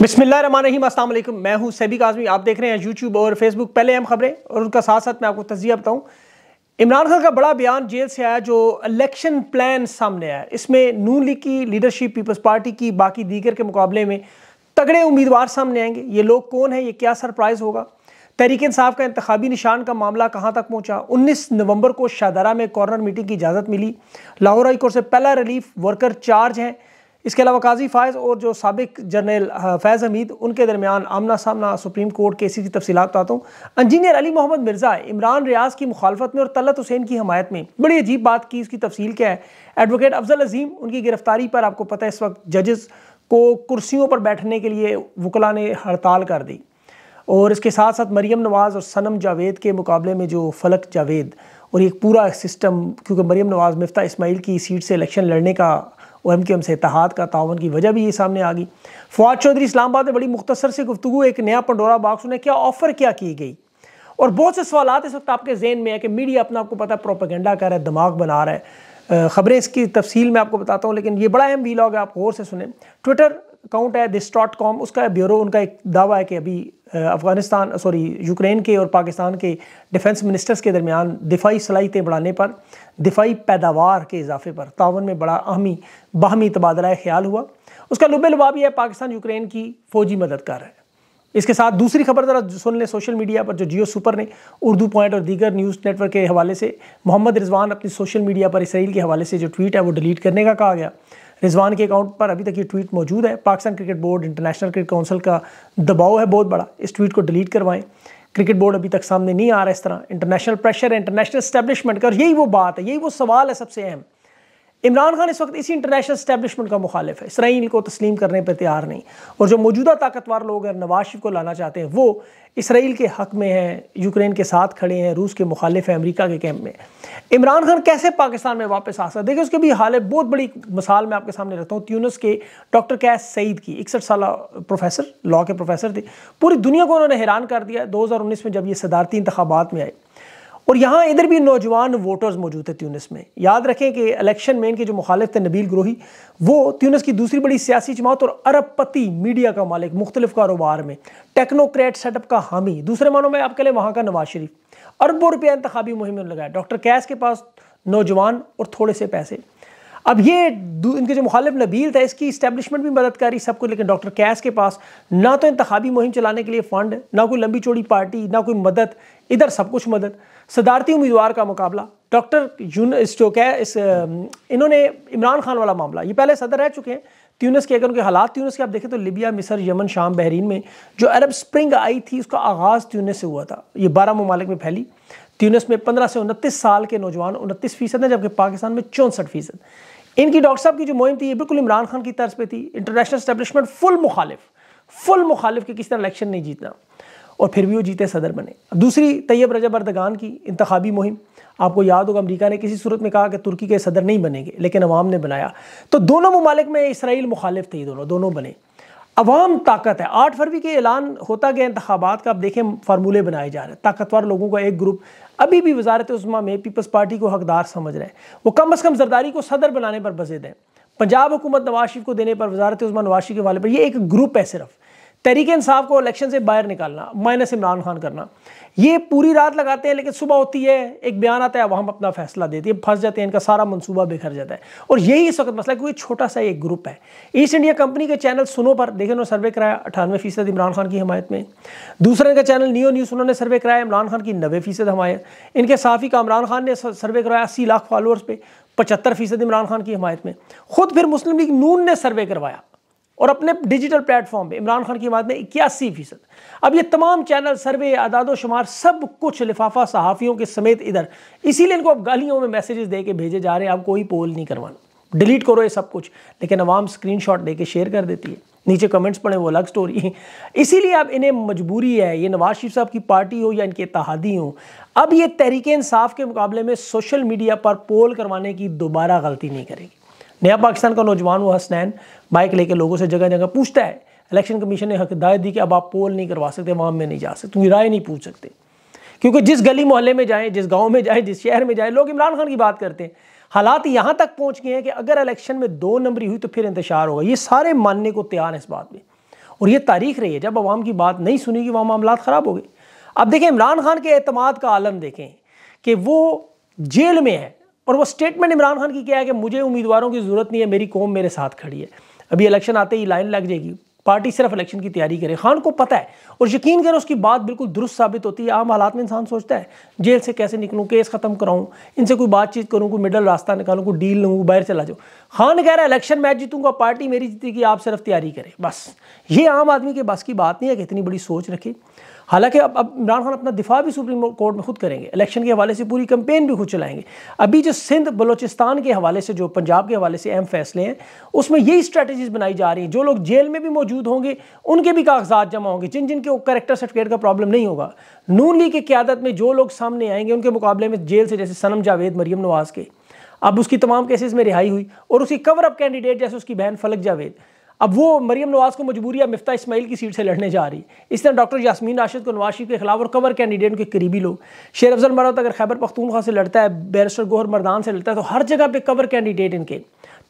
बिसमीम असल मैं हूं सैबिक आजमी आप देख रहे हैं यूट्यूब और फेसबुक पहले अहम खबरें और उनका साथ साथ मैं आपको तजिया बताऊँ इमरान खान का बड़ा बयान जेल से आया जो इलेक्शन प्लान सामने आया इसमें नू लीग की लीडरशिप पीपल्स पार्टी की बाकी दीगर के मुकाबले में तगड़े उम्मीदवार सामने आएंगे ये लोग कौन है ये क्या सरप्राइज़ होगा तहरीक साहब का इंतबी निशान का मामला कहाँ तक पहुँचा उन्नीस नवंबर को शाहदारा में कॉर्नर मीटिंग की इजाज़त मिली लाहौर हाईकोर्ट से पहला रिलीफ वर्कर चार्ज हैं इसके अलावा काजी फ़ायज़ और जो सबक जनरल फैज़ हमीद उनके दरमियान आमना सामना सुप्रीम कोर्ट केसेस की तफसी बताता हूँ इंजीनियर अली मोहम्मद मिर्ज़ा इमरान रियाज की मुखालफत में और तलत हुसैन की हमायत में बड़ी अजीब बात की इसकी तफसील क्या है एडवोकेट अफजल अजीम उनकी गिरफ्तारी पर आपको पता है इस वक्त जजेस को कुर्सियों पर बैठने के लिए वकला ने हड़ताल कर दी और इसके साथ साथ मरीम नवाज़ और सनम जावेद के मुकाबले में जो फलक जावेद और एक पूरा सिस्टम क्योंकि मरीम नवाज़ मफ्ता इसमाइल की सीट से इलेक्शन लड़ने का और एम के एम से इतिहाद का तावन की वजह भी ये सामने आ गई फवाद चौधरी इस्लामाबाद में बड़ी मुख्तसर से गुफ्तु एक नया पंडोरा बाक्स उन्हें क्या ऑफ़र क्या की गई और बहुत से सवाल इस वक्त आपके जहन में है कि मीडिया अपना आपको पता है प्रोपागेंडा कर रहा है दिमाग बना रहा है ख़बरें इसकी तफसील में आपको बताता हूँ लेकिन ये बड़ा अहम वीलॉग है आप गौर से सुने ट्विटर अकाउंट है दिस डॉट कॉम उसका ब्यूरो उनका एक दावा है कि अभी अफ़गानिस्तान सॉरी यूक्रेन के और पाकिस्तान के डिफेंस मिनिस्टर्स के दरमियान दिफाई सलाहितें बढ़ाने पर दिफाई पैदावार के इजाफे पर तावन में बड़ा अहमी बाहमी तबादला ख्याल हुआ उसका लुबे लबाब यह है पाकिस्तान यूक्रेन की फ़ौजी मदद कर रहा है इसके साथ दूसरी खबर ज़रा सुन लें सोशल मीडिया पर जो जियो सुपर ने उर्दू पॉइंट और दीगर न्यूज़ नेटवर्क के हवाले से मोहम्मद रिजवान अपनी सोशल मीडिया पर इसराइल के हवाले से जो ट्वीट है वो डिलीट करने का कहा गया रिजवान के अकाउंट पर अभी तक ये ट्वीट मौजूद है Pakistan cricket board international cricket council का दबाव है बहुत बड़ा इस ट्वीट को डिलीट करवाएं क्रिकेट बोर्ड अभी तक सामने नहीं आ रहा इस तरह इंटरनेशनल प्रेशर है इंटरनेशनल स्टैब्लिशमेंट का यही वो बात है यही वो सवाल है सबसे अहम इमरान खान इस वक्त इसी इंटरनेशनल स्टैब्लिशमेंट का मुखालिफ है इसराइल को तस्लीम करने पर तैयार नहीं और जो मौजूदा ताकतवर लोग हैं नवाज शरीफ को लाना चाहते हैं वो इसराइल के हक में हैं यूक्रेन के साथ खड़े हैं रूस के मुखालिफ हैं अमरीका के कैंप में इमरान खान कैसे पाकिस्तान में वापस आ सकता देखिए उसके भी हाल है बहुत बड़ी मिसाल मैं आपके सामने रखता हूँ त्यूनस के डॉक्टर कैस सईद की इकसठ साल प्रोफेसर लॉ के प्रोफेसर थे पूरी दुनिया को उन्होंने हैरान कर दिया दो में जब ये सदारती इंतबात में आए और यहाँ इधर भी नौजवान वोटर्स मौजूद थे त्यूनस में याद रखें कि इलेक्शन में इनके जो मुखालिफ थे नबील ग्रोही वो त्यूनस की दूसरी बड़ी सियासी जमात और अरबपति मीडिया का मालिक मुख्तलिफ कारोबार में टेक्नोक्रेट सेटअप का हामी दूसरे मानों में आप कह लें वहाँ का नवाज शरीफ अरबों रुपया इंतबी मुहिम में लगाया डॉक्टर कैस के पास नौजवान और थोड़े से पैसे अब ये इनके जो मुखालिफ नबील था इसकी इस्टेबलिशमेंट भी मदद करी सबको लेकिन डॉक्टर कैस के पास ना तो इंतबी मुहिम चलाने के लिए फ़ंड ना कोई लंबी चौड़ी पार्टी ना कोई मदद इधर सब कुछ मदद सदारती उम्मीदवार का मुकाबला डॉक्टर यूनस जो क्या इस इन्होंने इमरान खान वाला मामला ये पहले सदर रह चुके हैं ट्यूनस के अगर उनके हालात ट्यूनस के आप देखें तो लिबिया मिसर यमन शाम बहरीन में जो अरब स्प्रिंग आई थी उसका आगाज़ ट्यूनस से हुआ था ये बारह ममालिक में फैली ट्यूनस में पंद्रह से उनतीस साल के नौजवान उनतीस फ़ीसद हैं जबकि पाकिस्तान में चौंसठ फ़ीसद इनकी डॉक्टर साहब की जो मुहिम थी ये बिल्कुल इमरान खान की तर्ज पर थी इंटरनेशनल स्टैब्लिशमेंट फुल मुखालिफ फुल मुखालिफ के किसी तरह इलेक्शन नहीं जीतना और फिर भी वो जीते सदर बने अब दूसरी तैयब रजब अरदगान की इंतबी मुहिम आपको याद होगा अमरीका ने किसी सूरत में कहा कि तुर्की के सदर नहीं बनेंगे लेकिन अवाम ने बनाया तो दोनों ममालिक में इसराइल मुखालिफ थे दोनों दोनों बने अवाम ताकत है आठ फरवरी के ऐलान होता गया इंतबात का आप देखें फार्मूले बनाए जा रहे हैं ताकतवर लोगों का एक ग्रुप अभी भी वजारत उस्मा में पीपल्स पार्टी को हकदार समझ रहे हैं वो कम अज़ कम जरदारी को सदर बनाने पर बजे दें पंजाब हुकूमत नवाशिफ को देने पर वजारत उस्मा नवाशी के वाले पर यह एक ग्रुप है सिर्फ तहरीक इंसाफ को इलेक्शन से बाहर निकालना माइनस इमरान खान करना ये पूरी रात लगाते हैं लेकिन सुबह होती है एक बयान आता है वहाँ अपना फैसला देती है फंस जाते हैं इनका सारा मंसूबा बिखर जाता है और यही इस वक्त मसला क्योंकि छोटा सा एक ग्रुप है ईस्ट इंडिया कंपनी के चैनल सुनो पर देखिए उन्होंने सर्वे कराया अठानवे फीसद इमरान खान की हमायत में दूसरा इनका चैनल नियो न्यूज़ उन्होंने सर्वे कराया इमरान खान की नबे फीसद हमायत इनके साफ़ी का इमरान खान ने सर्वे कराया अस्सी लाख फॉलोअर्स पे पचहत्तर फीसद इमरान खान की हमायत में खुद फिर मुस्लिम लीग नून ने सर्वे करवाया और अपने डिजिटल प्लेटफॉर्म पे इमरान खान की बात में इक्यासी फीसद अब ये तमाम चैनल सर्वे आदादोशुमार शुमार सब कुछ लिफाफा सहाफ़ियों के समेत इधर इसीलिए इनको अब गालियों में मैसेजेस दे के भेजे जा रहे हैं अब कोई पोल नहीं करवाना डिलीट करो ये सब कुछ लेकिन अवाम स्क्रीन शॉट दे के शेयर कर देती है नीचे कमेंट्स पढ़े वो अलग स्टोरी है इसीलिए अब इन्हें मजबूरी है ये नवाज शरीफ साहब की पार्टी हो या इनके इतहादी हो अब ये तहरीक इंसाफ के मुकाबले में सोशल मीडिया पर पोल करवाने की दोबारा गलती नहीं करेगी नया पाकिस्तान का नौजवान हुआ हसनैन बाइक लेके लोगों से जगह जगह पूछता है इलेक्शन कमीशन ने हकदायत दी कि अब आप पोल नहीं करवा सकते वहाँ में नहीं जा सकते क्योंकि राय नहीं पूछ सकते क्योंकि जिस गली मोहल्ले में जाएँ जिस गाँव में जाएँ जिस शहर में जाएँ लोग इमरान खान की बात करते हैं हालात यहाँ तक पहुँच गए हैं कि अगर इलेक्शन में दो नंबरी हुई तो फिर इंतजार होगा ये सारे मानने को तैयार हैं इस बात में और ये तारीख रही है जब आवाम की बात नहीं सुनेगी वहाँ मामला ख़राब हो गए अब देखें इमरान खान के अतमाद का आलम देखें कि वो जेल में है और वो स्टेटमेंट इमरान खान की क्या है कि मुझे उम्मीदवारों की ज़रूरत नहीं है मेरी कौम मेरे साथ खड़ी है अभी इलेक्शन आते ही लाइन लग जाएगी पार्टी सिर्फ इलेक्शन की तैयारी करे खान को पता है और यकीन करें उसकी बात बिल्कुल दुरुस्त साबित होती है आम हालात में इंसान सोचता है जेल से कैसे निकलूँ केस ख़त्म कराऊँ इनसे कोई बातचीत करूँ कोई मिडल रास्ता निकालूँ कोई डील लूँ बाहर चला जाऊँ खान कह रहा है इलेक्शन मैच जीतूंगा पार्टी मेरी जीतेगी आप सिर्फ तैयारी करें बस ये आम आदमी के बस की बात नहीं है कि इतनी बड़ी सोच रखी हालांकि अब अब इमरान खान अपना दिफा भी सुप्रीम कोर्ट में खुद करेंगे इलेक्शन के हवाले से पूरी कंपेन भी खुद चलाएंगे अभी जो सिंध बलोचिस्तान के हवाले से जो पंजाब के हवाले से अहम फैसले हैं उसमें यही स्ट्रैटेजीज बनाई जा रही हैं जो लोग जेल में भी मौजूद होंगे उनके भी कागजात जमा होंगे जिन जिनके करेक्टर सर्टिफिकेट का प्रॉब्लम नहीं होगा नून लीग की क्यादत में जो लोग सामने आएंगे उनके मुकाबले में जेल से जैसे सनम जावेद मरियम नवाज़ के अब उसकी तमाम केसेस में रिहाई हुई और उसकी कवर अप कैंडिडेट जैसे उसकी बहन फलक जावेद अब वो मरीम नवाज़ को मजबूरी अब मफ्ता इसमाइल की सीट से लड़ने जा रही है इस तरह डॉक्टर यासमीन राशिद को नवाज के खिलाफ और कवर कैंडिडेट के करीबी लोग शेर अफजल मरत अगर खैबर पख्तूनखा से लड़ता है बैरिस्टर गोहर मरदान से लड़ता है तो हर जगह पर कवर कैंडिडेट इनके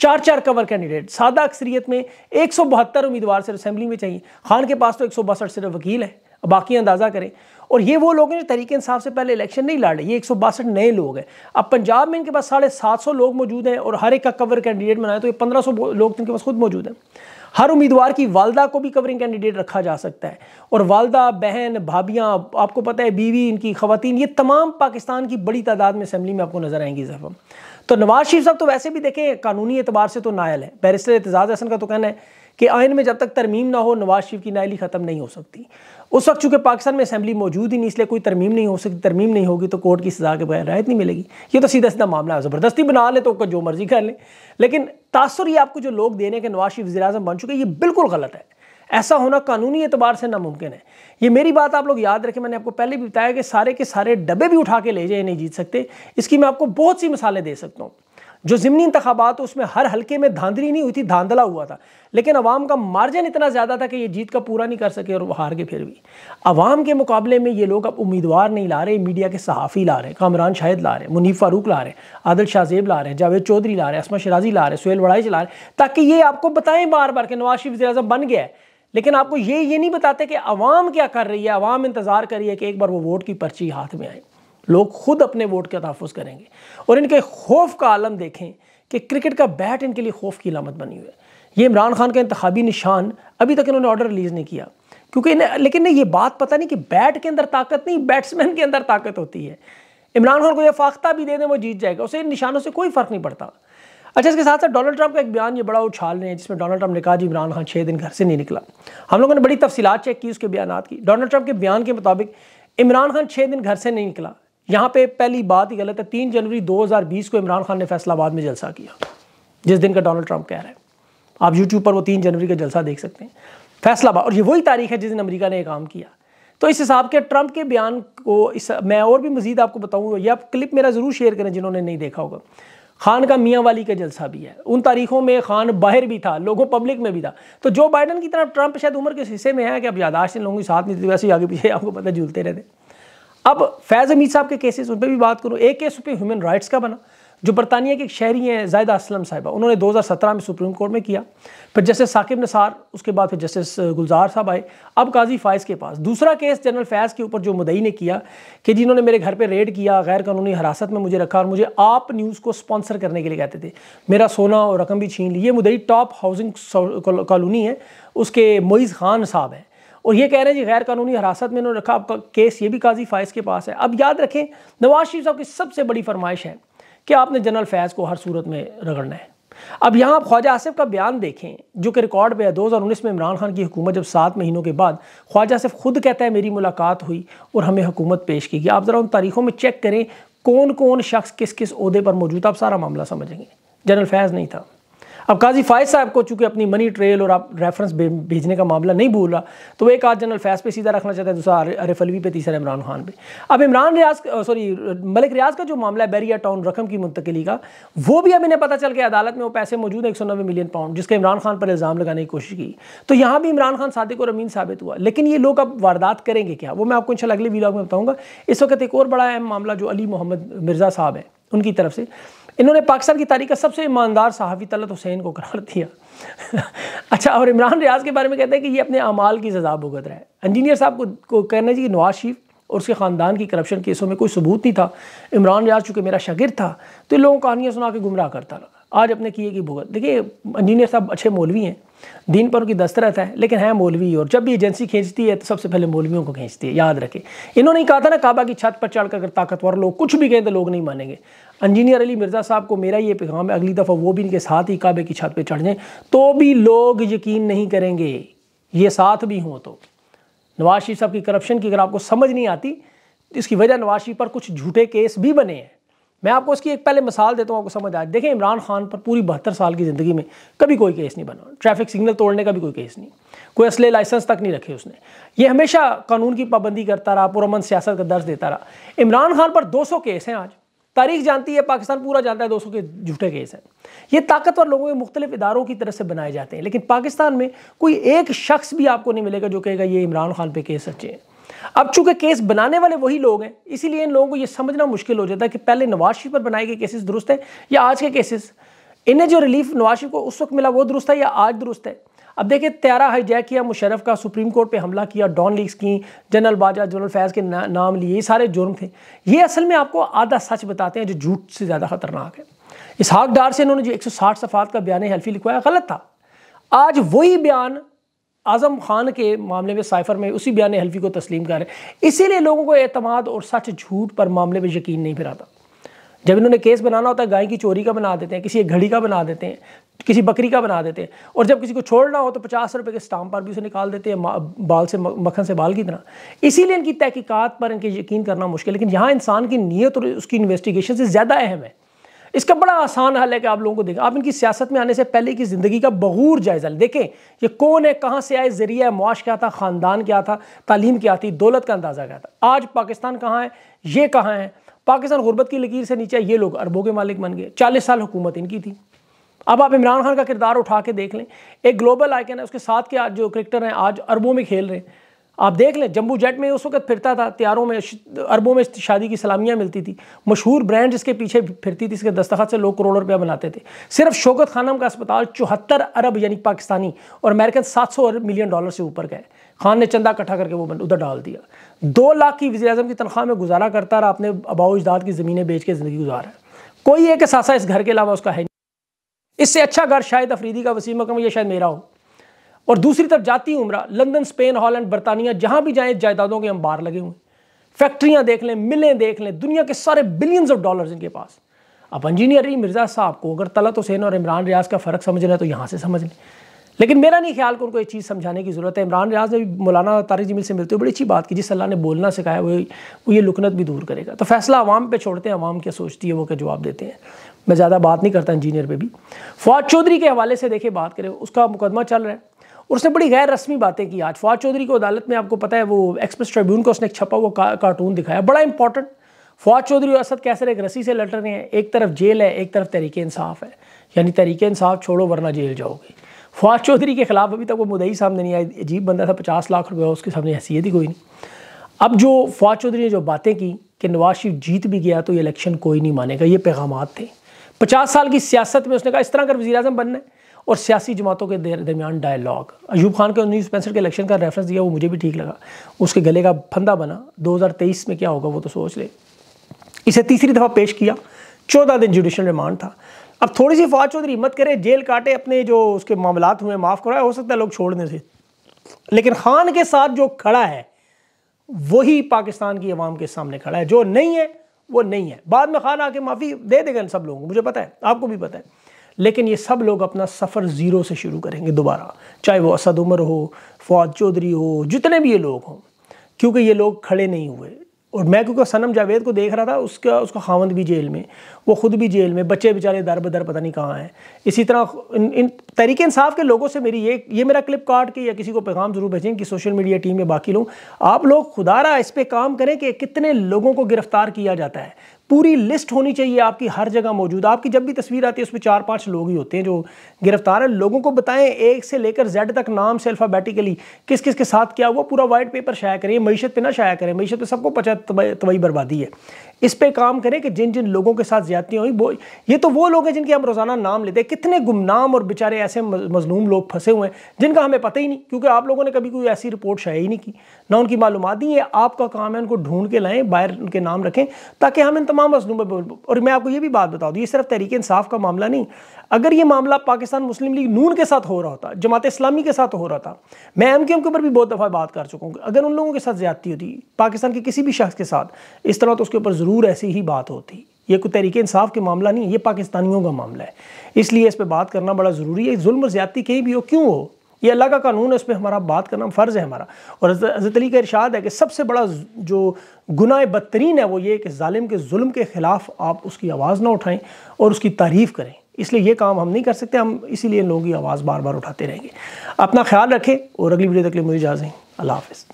चार चार कवर कैंडिडेट सादा अक्सरीत में एक सौ बहत्तर उम्मीदवार सिर्फ असम्बली में चाहिए खान के पास तो एक सौ बासठ सिर्फ वकील है बाकी अंदाज़ा करें और ये वो लोग हैं जो तरीके इंसाफ से पहले इलेक्शन नहीं लड़ रहे ये एक सौ बासठ नए लोग हैं अब पंजाब में इनके पास साढ़े सात सौ लोग मौजूद हैं और हर एक का कवर कैंडिडेट बनाए तो ये पंद्रह सौ लोग तो इनके पास खुद मौजूद हैं हर उम्मीदवार की वालदा को भी कवरिंग कैंडिडेट रखा जा सकता है और वालदा बहन भाभियाँ आपको पता है बीवी इनकी खवतिन ये तमाम पाकिस्तान की बड़ी तादाद में असम्बली में आपको नजर आएंगी जफम तो नवाज शरीफ साहब तो वैसे भी देखें कानूनी एतबार से तो नायल है बैरिस्टर एतजाज़ हसन का तो कहना है कि आयन में जब तक तरमीम ना हो नवाज शरीफ की नायली ख़त्म नहीं हो सकती उस वक्त चूँकि पाकिस्तान में असम्बली मौजूद ही नहीं इसलिए कोई तरमीम नहीं हो सकती तरमीम नहीं होगी तो कोर्ट की सज़ा के बगैर रायत नहीं मिलेगी ये तो सीधा सीधा मामला है ज़बरदस्ती बना लें तो जो मर्ज़ी कर लें लेकिन तासर ये आपको जो लोग देने के नवाज शरीफ वजी बन चुके ये बिल्कुल गलत है ऐसा होना कानूनी एतबार से नामुमकिन है ये मेरी बात आप लोग याद रखें मैंने आपको पहले भी बताया कि सारे के सारे डब्बे भी उठा के ले जाए नहीं जीत सकते इसकी मैं आपको बहुत सी मिसालें दे सकता हूँ जो ज़मनी इंतबात उसमें हर हल्के में धांधली नहीं हुई थी धांधला हुआ था लेकिन अवाम का मार्जिन इतना ज़्यादा था कि ये जीत का पूरा नहीं कर सके और वो हार के फिर भी अवाम के मुकाबले में ये लोग अब उम्मीदवार नहीं ला रहे मीडिया के सहाफ़ी ला रहे कामरान शाहिद ला रहे मुनीफ फारूक ला रहे आदिल शाहजेब ला रहे जावेद चौधरी ला रहे असमा शराजी ला रहे सुहेल वड़ाई ला रहे ताकि ये आपको बताएं बार बार कि नवाज शरीफ वजी बन गया है लेकिन आपको ये ये नहीं बताते कि अवाम क्या कर रही है अवाम इंतज़ार कर रही है कि एक बार वो वोट की पर्ची हाथ में आए लोग खुद अपने वोट का तहफ़ करेंगे और इनके खौफ का आलम देखें कि क्रिकेट का बैट इनके लिए खौफ की लामत बनी हुई है ये इमरान खान का इंतबी निशान अभी तक इन्होंने ऑर्डर रिलीज़ नहीं किया क्योंकि इन्हें लेकिन ये बात पता नहीं कि बैट के अंदर ताकत नहीं बैट्समैन के अंदर ताकत होती है इमरान खान को यह फाख्ता भी दे दें वो जीत जाएगा उसे इन निशानों से कोई फ़र्क नहीं पड़ता अच्छा इसके साथ साथ डोनाल्ड ट्रंप का एक बयान ये बड़ा उछाल रहे हैं जिसमें डोनाल्ड ट्रंप ने कहा जी इमरान खान छः दिन घर से नहीं निकला हम लोगों ने बड़ी तफसीत चेक की उसके बयान की डोनाल्ड ट्रंप के बयान के मुताबिक इमरान खान छः दिन घर से नहीं निकला यहाँ पे पहली बात ही गलत है तीन जनवरी 2020 को इमरान खान ने फैसलाबाद में जलसा किया जिस दिन का डोनाल्ड ट्रंप कह रहा है आप यूट्यूब पर वो तीन जनवरी का जलसा देख सकते हैं फैसलाबाद और ये वही तारीख है जिस दिन अमरीका ने काम किया तो इस हिसाब के ट्रंप के बयान को इस मैं और भी मजीद आपको बताऊँगा या आप क्लिप मेरा ज़रूर शेयर करें जिन्होंने नहीं देखा होगा खान का मियाँ वाली का जलसा भी है उन तारीखों में खान बाहर भी था लोगों पब्लिक में भी था तो जो बाइडन की तरफ ट्रंप शायद उम्र के हिस्से में है कि अब यादाश्त लोगों की साथ नहीं थी वैसे आगे पीछे आपको पता झूलते रहते अब फैज़ अमीर साहब के केसेस उन पर भी बात करूँ एक केस पे ह्यूमन राइट्स का बना जो बरतानिया के एक शहरी हैं जायदा असलम साहिबा उन्होंने 2017 में सुप्रीम कोर्ट में किया फिर जस्टिस साकिब निसार उसके बाद फिर जस्टिस गुलजार साहब आए अब काजी फ़ायज़ के पास दूसरा केस जनरल फैज़ के ऊपर जो मुदई ने किया कि जिन्होंने मेरे घर पर रेड किया गैर कानूनी हिरासत में मुझे रखा और मुझे आप न्यूज़ को स्पॉन्सर करने के लिए कहते थे मेरा सोना और रकम भी छीन ली ये मुदई टॉप हाउसिंग कॉलोनी है उसके मोइज़ खान साहब हैं और ये कह रहे हैं जी गैर कानूनी हिरासत में इन्होंने रखा आपका केस ये भी काजी फायज के पास है अब याद रखें नवाज शरीफ साहब की सबसे बड़ी फरमाइश है कि आपने जनरल फैज़ को हर सूरत में रगड़ना है अब यहाँ आप ख्वाजा आसिफ का बयान देखें जो कि रिकॉर्ड पे है 2019 में इमरान खान की हुकूमत जब सात महीनों के बाद ख्वाजा आसिफ खुद कहता है मेरी मुलाकात हुई और हमें हुकूमत पेश की गई आप ज़रा उन तारीखों में चेक करें कौन कौन शख्स किस किस अहदे पर मौजूद आप सारा मामला समझेंगे जनरल फैज़ नहीं था अब काजी फायज साहब को चूंकि अपनी मनी ट्रेल और आप रेफरेंस भेजने का मामला नहीं भूल रहा तो वो एक आज जनरल फैस पे सीधा रखना चाहते हैं दूसरा अरफ अलवी पे तीसरा इमरान खान पे अब इमरान रियाज सॉरी मलिक रियाज का जो मामला है बैरिया टाउन रकम की मुंतकली का वो भी अब इन्हें पता चल के अदालत में वो पैसे मौजूद हैं एक सौ नब्बे मिलियन पाउंड जिसके इमरान खान पर इल्ज़ाम लगाने की कोशिश की तो यहाँ भी इमरान खान सादिक और अमीन साबित हुआ लेकिन ये लोग अब वारदात करेंगे क्या वो मैं आपको इंशाल्लाह अगले वीलॉग में बताऊँगा इस वक्त एक और बड़ा अहम मामला जो अली मोहम्मद मिर्ज़ा साहब है उनकी तरफ से इन्होंने पाकिस्तान की तारीख का सबसे ईमानदार सहाफ़ी तलत हुसैन को करार दिया अच्छा और इमरान रियाज के बारे में कहते हैं कि ये अपने अमाल की सजा भुगत रहा है इंजीनियर साहब को, को कहना चाहिए नवाज शरीफ और उसके ख़ानदान की करप्शन केसों में कोई सबूत नहीं था इमरान रियाज चूँकि मेरा शागिर था तो लोगों कहानियाँ सुना के गुमराह करता रहा आज अपने किए की भुगत देखिए इंजीनियर साहब अच्छे मौलवी हैं दिन पर उनकी दस्तरत है लेकिन है मौलवी और जब भी एजेंसी खींचती है तो सबसे पहले मौलवियों को खींचती है याद रखें इन्होंने कहा था ना काबा की छत पर चढ़कर अगर ताकतवर लोग कुछ भी कहें तो लोग नहीं मानेंगे इंजीनियर अली मिर्ज़ा साहब को मेरा ये पैगाम है अगली दफ़ा वो भी इनके साथ ही काबे की छत पर चढ़ जाएँ तो भी लोग यकीन नहीं करेंगे ये साथ भी हों तो नवाज शरीफ साहब की करप्शन की अगर आपको समझ नहीं आती तो इसकी वजह नवाज शरीफ पर कुछ झूठे केस भी बने हैं मैं आपको उसकी एक पहले मिसाल देता हूँ आपको समझ आए देखें इमरान खान पर पूरी बहत्तर साल की ज़िंदगी में कभी कोई केस नहीं बना ट्रैफिक सिग्नल तोड़ने का भी कोई केस नहीं कोई असले लाइसेंस तक नहीं रखे उसने ये हमेशा कानून की पाबंदी करता रहा पुरमन सियासत का दर्ज देता रहा इमरान खान पर 200 केस हैं आज तारीख जानती है पाकिस्तान पूरा जानता है 200 के झूठे केस हैं ये ताकतवर लोगों के मुख्तलिफ इदारों की तरफ से बनाए जाते हैं लेकिन पाकिस्तान में कोई एक शख्स भी आपको नहीं मिलेगा जो कहेगा ये इमरान खान पर केस सच्चे हैं अब चूंकि केस बनाने वाले वही लोग हैं इसीलिए इन लोगों को यह समझना मुश्किल हो जाता है कि पहले नवाज शरीफ पर बनाए गए केसेस दुरुस्त हैं या आज के केसेस इन्हें जो रिलीफ नवाज शरीफ को उस वक्त मिला वो दुरुस्त है या आज दुरुस्त है अब देखिए त्यारा हाईजैक किया मुशरफ का सुप्रीम कोर्ट पे हमला किया डॉन लीग्स की जनरल बाजा जनरल फैज़ के ना, नाम लिए ये सारे जुर्म थे ये असल में आपको आधा सच बताते हैं जो झूठ से ज़्यादा खतरनाक है इसहाक डार से इन्होंने जो 160 सफात का बयान हल्फी लिखवाया गलत था आज वही बयान आज़म खान के मामले में साइफर में उसी बयान हल्फी को तस्लीम करें इसीलिए लोगों को अतमाद और सच झूठ पर मामले में यकीन नहीं फिराता जब इन्होंने केस बनाना होता है गाय की चोरी का बना देते हैं किसी एक घड़ी का बना देते हैं किसी बकरी का बना देते हैं और जब किसी को छोड़ना हो तो पचास रुपए के स्टाम्प पर भी उसे निकाल देते हैं बाल से मक्खन से बाल की तरह इसीलिए इनकी तहकीकात पर इनके यकीन करना मुश्किल लेकिन यहाँ इंसान की नीयत और उसकी इन्वेस्टिगेशन से ज़्यादा अहम है इसका बड़ा आसान हल है कि आप लोगों को देखें आप इनकी सियासत में आने से पहले की ज़िंदगी का बहूर जायजा देखें ये कौन है कहाँ से आए ज़रिया मुआश क्या था ख़ानदान क्या था तालीम क्या थी दौलत का अंदाज़ा क्या था आज पाकिस्तान कहाँ है ये कहाँ है पाकिस्तान गुर्बत की लकीर से नीचे ये लोग अरबों के मालिक बन गए चालीस साल हुकूमत इनकी थी अब आप इमरान खान का किरदार उठा के देख लें एक ग्लोबल आइकन है उसके साथ के आज जो क्रिकेटर हैं आज अरबों में खेल रहे हैं आप देख लें जम्बू जेट में उस वक्त फिरता था त्यारों में अरबों में शादी की सलामियाँ मिलती थी मशहूर ब्रांड इसके पीछे फिरती थी इसके दस्तखत से लोग करोड़ों रुपया बनाते थे सिर्फ शोकत खानम का अस्पताल चौहत्तर अरब यानी पाकिस्तानी और अमेरिकन सात सौ मिलियन डॉलर से ऊपर गए खान ने चंदा इकट्ठा करके वो उधर डाल दिया दो लाख की वजी अजम की तनख्वाह में गुजारा करता रहा अपने अबाव इजदाद की ज़मीनें बेच के ज़िंदगी गुजारा कोई एक सासा इस घर के अलावा उसका है नहीं इससे अच्छा घर शायद अफरीदी का वसीम कम यह शायद मेरा हो और दूसरी तरफ जाती उम्र लंदन स्पेन हॉलैंड बरतानिया जहां भी जाएं जायदादों के अंबार लगे हुए फैक्ट्रियां देख लें मिलें देख लें दुनिया के सारे बिलियंस ऑफ डॉलर्स इनके पास अब ही मिर्ज़ा साहब को अगर तलत हुसैन और इमरान रियाज का फ़र्क समझना है तो यहाँ से समझ लें लेकिन मेरा नहीं ख्याल कि उनको ये चीज़ समझाने की ज़रूरत है इमरान रियाज ने भी मौलाना तारिक जमील से मिलते हुए बड़ी अच्छी बात की जिस अल्लाह ने बोलना सिखाया वो वो ये लुकनत भी दूर करेगा तो फैसला आवाम पे छोड़ते हैं आवाम क्या सोचती है वो क्या जवाब देते हैं मैं ज़्यादा बात नहीं करता इंजीनियर पर भी फवाद चौधरी के हवाले से देखे बात करें उसका मुकदमा चल रहा है और उसने बड़ी गैर रस्मी बातें की आज फवाद चौधरी को अदालत में आपको पता है वो एक्सप्रेस ट्रिब्यून का उसने एक छपा हुआ का, कार्टून दिखाया बड़ा इंपॉर्टेंट फवाद चौधरी और असद कैसर एक रस्सी से लट रहे हैं एक तरफ जेल है एक तरफ तरीके इंसाफ है यानी तरीके इंसाफ छोड़ो वरना जेल जाओगे फवाद चौधरी के खिलाफ अभी तक वो मुदई सामने नहीं आई अजीब बंदा था पचास लाख रुपया उसके सामने हैसियत ही कोई नहीं अब जो फवाद चौधरी ने जो बातें की कि नवाज शरीफ जीत भी गया तो ये इलेक्शन कोई नहीं मानेगा ये पैगाम थे पचास साल की सियासत में उसने कहा इस तरह अगर वजी बनना है और सियासी जमातों के दरमियान डायलॉग अयूब खान के उन्नीस पैंसठ के इलेक्शन का रेफरेंस दिया वो मुझे भी ठीक लगा उसके गले का फंदा बना 2023 में क्या होगा वो तो सोच ले इसे तीसरी दफ़ा पेश किया चौदह दिन जुडिशल रिमांड था अब थोड़ी सी फवाद चौधरी हिम्मत करे जेल काटे अपने जो उसके मामला हुए माफ़ कराए हो सकता है लोग छोड़ने से लेकिन खान के साथ जो खड़ा है वही पाकिस्तान की आवाम के सामने खड़ा है जो नहीं है वो नहीं है बाद में खान आके माफ़ी दे देगा सब लोगों को मुझे पता है आपको भी पता है लेकिन ये सब लोग अपना सफ़र ज़ीरो से शुरू करेंगे दोबारा चाहे वो असद उमर हो फौज चौधरी हो जितने भी ये लोग हों क्योंकि ये लोग खड़े नहीं हुए और मैं क्योंकि सनम जावेद को देख रहा था उसका उसका खावंद भी जेल में वो खुद भी जेल में बच्चे बेचारे दर बदर पता नहीं कहाँ हैं इसी तरह इन, इन तरीके इंसाफ के लोगों से मेरी ये ये मेरा क्लिप काट के या किसी को पैगाम ज़रूर भेजें कि सोशल मीडिया टीम में बाकी लोग आप लोग खुदारा इस पर काम करें कि कितने लोगों को गिरफ़्तार किया जाता है पूरी लिस्ट होनी चाहिए आपकी हर जगह मौजूद आपकी जब भी तस्वीर आती है उसमें चार पांच लोग ही होते हैं जो गिरफ्तार है लोगों को बताएं एक से लेकर जेड तक नाम से अल्फ़ाबेटिकली किस किस के साथ क्या हुआ पूरा वाइट पेपर शाया करें मीशत पे ना शाया करें मीशत पे सबको पचा तबाही बर्बादी है इस पे काम करें कि जिन जिन लोगों के साथ ज्यादतियाँ हुई वो ये तो वो लोग हैं जिनके हम रोज़ाना नाम लेते हैं कितने गुमनाम और बेचारे ऐसे मजलूम लोग फंसे हुए हैं जिनका हमें पता ही नहीं क्योंकि आप लोगों ने कभी कोई ऐसी रिपोर्ट शाया ही नहीं की ना उनकी मालूम दी है आपका काम है उनको ढूंढ के लाएँ बाहर उनके नाम रखें ताकि हम इन तमाम मजलूम और मैं आपको ये भी बात बता दूँ ये सिर्फ तहरीक इंसाफ का मामला नहीं अगर ये मामला पाकिस्तान मुस्लिम लीग नून के साथ हो रहा होता जमात इस्लामी के साथ हो रहा था मैं एम के एम के ऊपर भी बहुत दफ़ा बात कर चुका हूँ अगर उन लोगों के साथ ज़्यादती होती पाकिस्तान के किसी भी शख्स के साथ इस तरह तो उसके ऊपर ज़रूर ऐसी ही बात होती ये कोई तरीके इंसाफ के मामला नहीं ये पाकिस्तानियों का मामला है इसलिए इस पर बात करना बड़ा ज़रूरी है जुल्म और ज़्यादती कहीं भी हो क्यों हो ये अल्लाह का कानून है उस पर हमारा बात करना फ़र्ज़ है हमारा और हज़रत अली का इरशाद है कि सबसे बड़ा जो गुनाह बदतरीन है वो ये कि ालिम के जुल्म के ख़िलाफ़ आप उसकी आवाज़ ना उठाएँ और उसकी तारीफ़ करें इसलिए ये काम हम नहीं कर सकते हम इसीलिए लोगों की आवाज़ बार बार उठाते रहेंगे अपना ख्याल रखें और अगली वीडियो तक लिए मुझे इजाज़ें अल्लाह हाफिज़